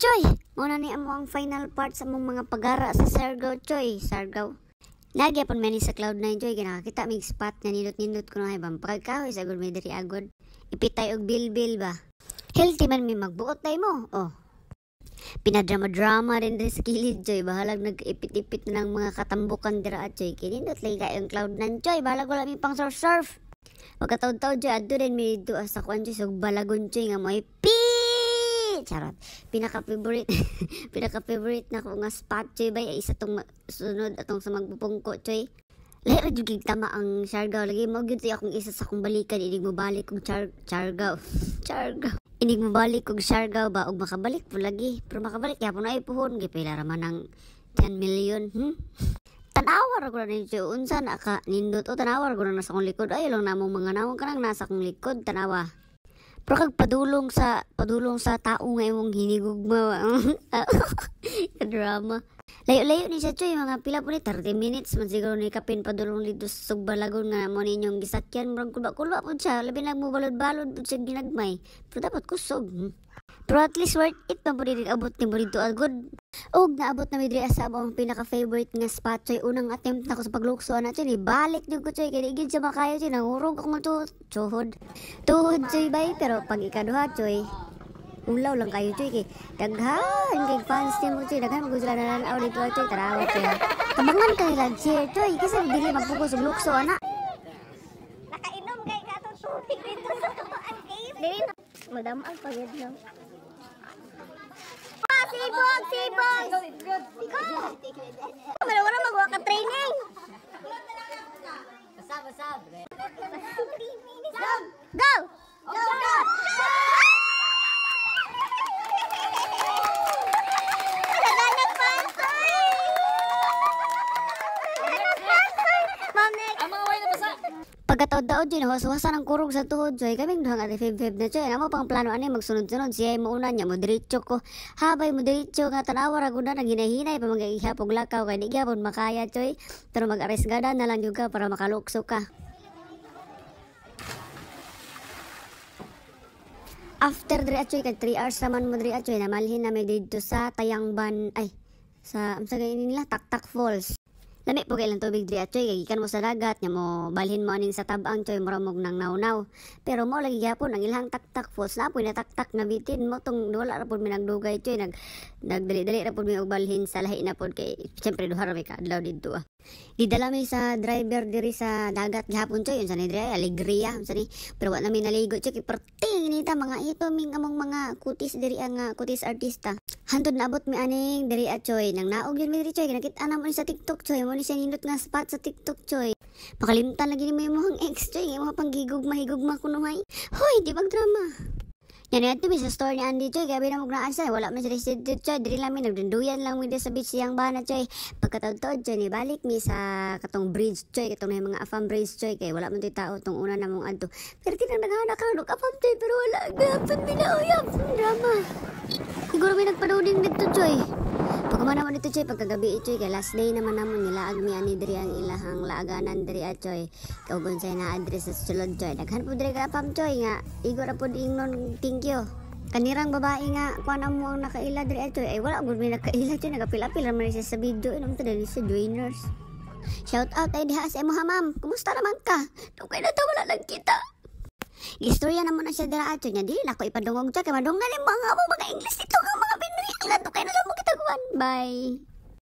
Choy! Muna ni amo ang final part sa mong mga pagara sa Sargaw Choy. Sargaw. Lagi apon meni sa cloud na Choy. Kinakakita may spot na nindot-nindot ko na ibang pagkahoy sa gulmay diri agod. Ipitay og bilbil ba? Healthy man mi magbuot tayo mo. Oh. Pinadrama-drama rin rin sa kilid, Choy. Bahalag nag-ipit-ipit na ng mga katambukan dira, Choy. Kinindot lagi kayong cloud na, Choy. Bahalag wala mi pang surf-surf. Pagkataod-taod, Choy. Adto rin mi dito sa kwan, Choy. So, balagon, Choy. Nga mo, ipit! Charot. Pinaka-favorite, pinaka-favorite na ko nga spot, choy ba isa tong sunod atong sa magpupungko, choy. Lero jud gig tama ang Chargao lagi mo gyud siya akong isa sa kong balikan inig mo balik kog char Siargao. Siargao. Inig mo balik kog Siargao ba og makabalik po lagi. Pero makabalik yapon ay puhon pila ra man ang 10 million. Hmm? tanawar ko na ninyo unsa na ka nindot o tanawar ko na sa kong likod ay lang namong mga nawang kanang nasa kong likod tanawa pero kag padulong sa padulong sa tao nga imong hinigugma. Ah, drama. Layo-layo ni siya choy mga pila po ni 30 minutes man siguro ni kapin padulong dito sa Sugbalagon nga mo ninyong gisakyan murag kulba-kulba po siya labi na mo balod-balod po siya ginagmay pero dapat kusog pero at least worth it man po ni abot ni mo dito good og naabot na midri diri asa ang pinaka-favorite nga spot choy unang attempt na ko sa paglukso ana choy ni balik jud ko choy kay igid siya makayo choy nangurong akong tuhod tuhod choy bay pero pag ikaduha choy umlaw lang kayo tuy kay daghan kay fans niya mo tuy daghan gusto na aw dito tuy tarawa kay tabangan kay lang cheer tuy kasi dili magpukos ug lukso ana nakainom kay ka to tubig dito sa tuan kay dili na madam ang pagid na Sibog! Sibog! Ikaw! Wala wala magwa ka training! Pagkataod-taod yun, huwasa ng kurog sa tuhod. So, kaming duhang at ifib-fib na siya. Amo pang plano ani magsunod-sunod. Siya mo una niya, moderitso ko. Habay, moderitso nga tanawa ra guna na ginahinay pa lakaw kay nigyapon makaya, choy. Pero mag-aresgada na lang juga para makalukso ka. After diri atchoy kag 3 hours naman mo diri atchoy namalhin na may dito sa Tayangban ay sa ang sagay nila Taktak Falls. Lami po kailan tubig diri at choy, gikan mo sa dagat, nya mo balhin mo aning sa tabang choy, muramog nang naunaw. Pero mo lagi gyapon ang ilang taktak falls na po, nataktak na bitin mo Tung wala ra pud mi nagdugay choy, nag nagdali-dali ra pud mi balhin sa lahi na pud kay syempre duhar ra mi kaadlaw ah. Gidala mi sa driver diri sa dagat gihapon choy, unsa ni diri alegria unsa ni pero wala mi naligo choy kay perting nita mga ito ming among mga kutis diri ang ah, kutis artista. Hantod naabot mi aning diri at choy nang naog yun mi diri choy nakita na mo sa TikTok choy mo ni siya nindot nga spot sa TikTok choy. Pakalimtan lagi ni mo imong ex choy imong panggigugma higugma kuno hay. Hoy di bag drama. Yan nga to, sa store ni Andy Choy, gabi na mo asay, wala man siya resid Choy, diri lang mi, nagdunduyan lang with sa beach siyang bana Choy. Pagkataod-taod Choy, balik mi sa katong bridge Choy, katong na mga afam bridge Choy, kay wala man to'y tao tong una na mong adto. Pero tinang naghana ka, afam Choy, pero wala, gapan mi na, uyap, drama. Siguro may nagpanuding dito Choy. Pagkama naman ito choy, pagkagabi eh, choy, kay last day naman naman nila agmi ni diri ang ilahang laaganan diri a ah, choy. Kaugon say na address sa sulod choy. Daghan po diri ka pam choy nga igo ra pud ingnon thank you. Kanirang babae nga kuan mo ang nakaila diri a ah, choy. Ay wala gud mi nakaila choy, nagapilapil ra man sa video inom ta diri sa joiners. Shout out ay diha sa imo ma'am. Kumusta naman ka? Dugay na ta wala lang kita. Istorya na na siya dira a ah, choy nya dili na ko ipadungog choy kay madunggal imong mga mga English ito ka mga Pinoy. Ila to na lang mo kita goodbye